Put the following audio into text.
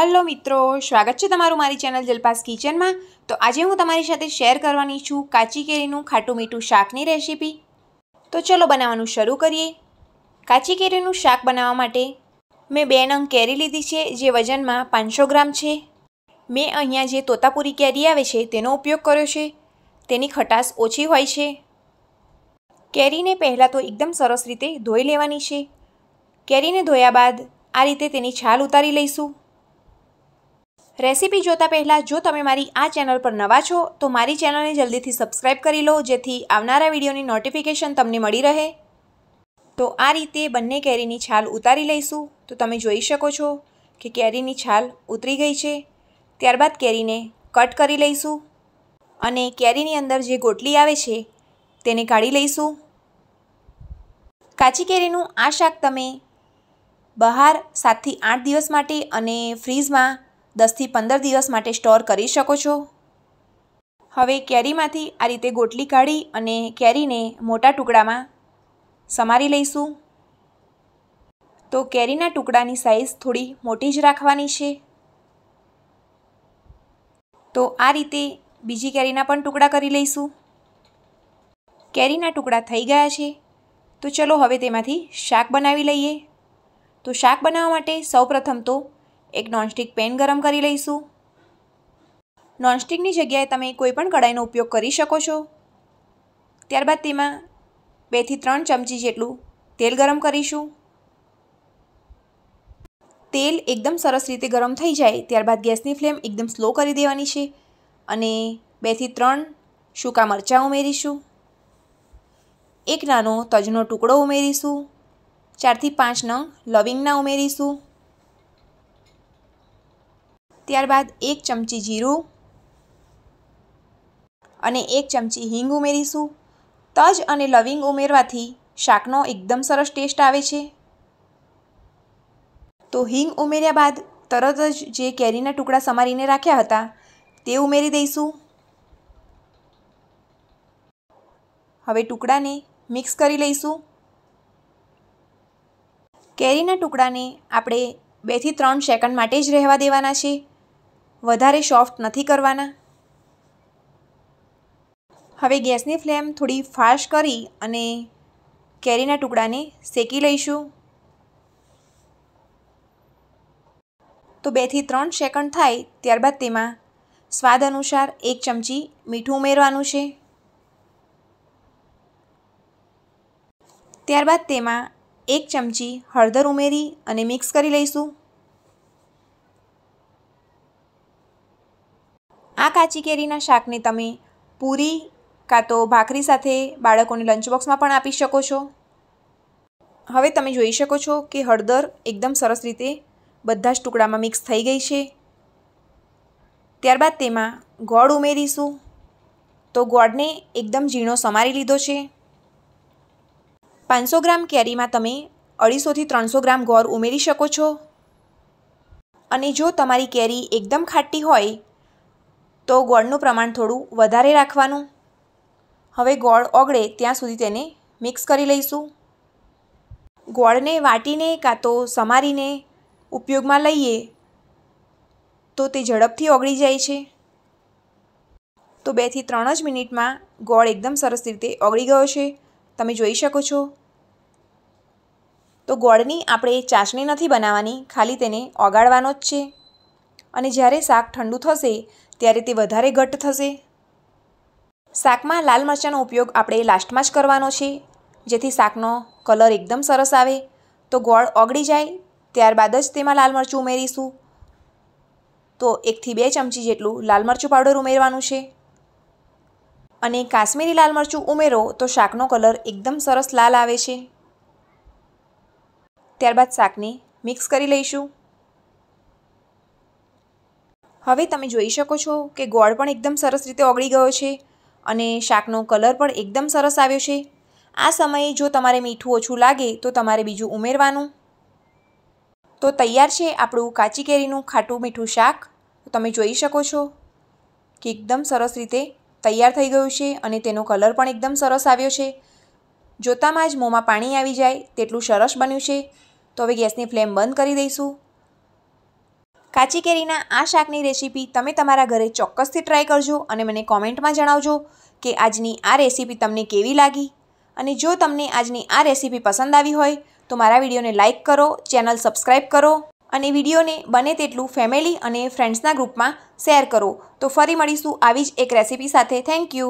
hello મિત્રો સ્વાગત છે તમારું મારી ચેનલ જલપાસ કિચનમાં તો આજે હું તમારી સાથે શેર કરવાની છું કાચી કેરીનું ખાટું મીઠું શાકની રેસીપી તો ચલો બનાવવાનું શરૂ કરીએ કાચી કેરીનું શાક બનાવવા માટે મેં બે નંગ કેરી લીધી છે જે વજનમાં પાંચસો ગ્રામ છે મેં અહીંયા જે તોતાપુરી કેરી આવે છે તેનો ઉપયોગ કર્યો છે તેની ખટાશ ઓછી હોય છે કેરીને પહેલાં તો એકદમ સરસ રીતે ધોઈ લેવાની છે કેરીને ધોયા બાદ આ રીતે તેની છાલ ઉતારી લઈશું રેસીપી જોતા પહેલાં જો તમે મારી આ ચેનલ પર નવા છો તો મારી ચેનલને જલ્દીથી સબસ્ક્રાઈબ કરી લો જેથી આવનારા વિડીયોની નોટિફિકેશન તમને મળી રહે તો આ રીતે બંને કેરીની છાલ ઉતારી લઈશું તો તમે જોઈ શકો છો કે કેરીની છાલ ઉતરી ગઈ છે ત્યારબાદ કેરીને કટ કરી લઈશું અને કેરીની અંદર જે ગોટલી આવે છે તેને કાઢી લઈશું કાચી કેરીનું આ શાક તમે બહાર સાતથી આઠ દિવસ માટે અને ફ્રીજમાં દસથી પંદર દિવસ માટે સ્ટોર કરી શકો છો હવે કેરીમાંથી આ રીતે ગોટલી કાઢી અને કેરીને મોટા ટુકડામાં સમારી લઈશું તો કેરીના ટુકડાની સાઇઝ થોડી મોટી જ રાખવાની છે તો આ રીતે બીજી કેરીના પણ ટુકડા કરી લઈશું કેરીના ટુકડા થઈ ગયા છે તો ચલો હવે તેમાંથી શાક બનાવી લઈએ તો શાક બનાવવા માટે સૌપ્રથમ તો એક નોનસ્ટિક પેન ગરમ કરી લઈશું નોનસ્ટિકની જગ્યાએ તમે કોઈપણ કડાઈનો ઉપયોગ કરી શકો છો ત્યારબાદ તેમાં બેથી ત્રણ ચમચી જેટલું તેલ ગરમ કરીશું તેલ એકદમ સરસ રીતે ગરમ થઈ જાય ત્યારબાદ ગેસની ફ્લેમ એકદમ સ્લો કરી દેવાની છે અને બેથી ત્રણ સૂકા મરચાં ઉમેરીશું એક નાનો તજનો ટુકડો ઉમેરીશું ચારથી પાંચ નંગ લવિંગના ઉમેરીશું ત્યારબાદ એક ચમચી જીરું અને એક ચમચી હિંગ ઉમેરીશું તજ અને લવિંગ ઉમેરવાથી શાકનો એકદમ સરસ ટેસ્ટ આવે છે તો હિંગ ઉમેર્યા બાદ તરત જ જે કેરીના ટુકડા સમારીને રાખ્યા હતા તે ઉમેરી દઈશું હવે ટુકડાને મિક્સ કરી લઈશું કેરીના ટુકડાને આપણે બેથી ત્રણ સેકન્ડ માટે જ રહેવા દેવાના છે વધારે સોફ્ટ નથી કરવાના હવે ગેસની ફ્લેમ થોડી ફાસ્ટ કરી અને કેરીના ટુકડાને શેકી લઈશું તો બેથી ત્રણ સેકન્ડ થાય ત્યારબાદ તેમાં સ્વાદ અનુસાર એક ચમચી મીઠું ઉમેરવાનું છે ત્યારબાદ તેમાં એક ચમચી હળદર ઉમેરી અને મિક્સ કરી લઈશું આ કાચી કેરીના શાકને તમે પૂરી કાં તો ભાખરી સાથે બાળકોને લંચ બોક્સમાં પણ આપી શકો છો હવે તમે જોઈ શકો છો કે હળદર એકદમ સરસ રીતે બધા જ ટુકડામાં મિક્સ થઈ ગઈ છે ત્યારબાદ તેમાં ગોળ ઉમેરીશું તો ગોળને એકદમ ઝીણો સમારી લીધો છે પાંચસો ગ્રામ કેરીમાં તમે અઢીસોથી ત્રણસો ગ્રામ ગોળ ઉમેરી શકો છો અને જો તમારી કેરી એકદમ ખાટી હોય તો ગોળનું પ્રમાણ થોડું વધારે રાખવાનું હવે ગોળ ઓગળે ત્યાં સુધી તેને મિક્સ કરી લઈશું ગોળને વાટીને કાં તો સમારીને ઉપયોગમાં લઈએ તો તે ઝડપથી ઓગળી જાય છે તો બેથી ત્રણ જ મિનિટમાં ગોળ એકદમ સરસ રીતે ઓગળી ગયો છે તમે જોઈ શકો છો તો ગોળની આપણે ચાસણી નથી બનાવવાની ખાલી તેને ઓગાળવાનો જ છે અને જ્યારે શાક ઠંડુ થશે ત્યારે તે વધારે ઘટ્ટ થશે શાકમાં લાલ મરચાંનો ઉપયોગ આપણે લાસ્ટમાં જ કરવાનો છે જેથી શાકનો કલર એકદમ સરસ આવે તો ગોળ ઓગળી જાય ત્યારબાદ જ તેમાં લાલ મરચું ઉમેરીશું તો એકથી બે ચમચી જેટલું લાલ મરચું પાવડર ઉમેરવાનું છે અને કાશ્મીરી લાલ મરચું ઉમેરો તો શાકનો કલર એકદમ સરસ લાલ આવે છે ત્યારબાદ શાકને મિક્સ કરી લઈશું હવે તમે જોઈ શકો છો કે ગોળ પણ એકદમ સરસ રીતે ઓગળી ગયો છે અને શાકનો કલર પણ એકદમ સરસ આવ્યો છે આ સમયે જો તમારે મીઠું ઓછું લાગે તો તમારે બીજું ઉમેરવાનું તો તૈયાર છે આપણું કાચી કેરીનું ખાટું મીઠું શાક તમે જોઈ શકો છો કે એકદમ સરસ રીતે તૈયાર થઈ ગયું છે અને તેનો કલર પણ એકદમ સરસ આવ્યો છે જોતામાં જ મોંમાં પાણી આવી જાય તેટલું સરસ બન્યું છે તો હવે ગેસની ફ્લેમ બંધ કરી દઈશું કાચી કેરીના આ શાકની રેસીપી તમે તમારા ઘરે ચોક્કસથી ટ્રાય કરજો અને મને કોમેન્ટમાં જણાવજો કે આજની આ રેસીપી તમને કેવી લાગી અને જો તમને આજની આ રેસીપી પસંદ આવી હોય તો મારા વિડીયોને લાઇક કરો ચેનલ સબસ્ક્રાઈબ કરો અને વિડીયોને બને તેટલું ફેમિલી અને ફ્રેન્ડ્સના ગ્રુપમાં શેર કરો તો ફરી મળીશું આવી જ એક રેસીપી સાથે થેન્ક યુ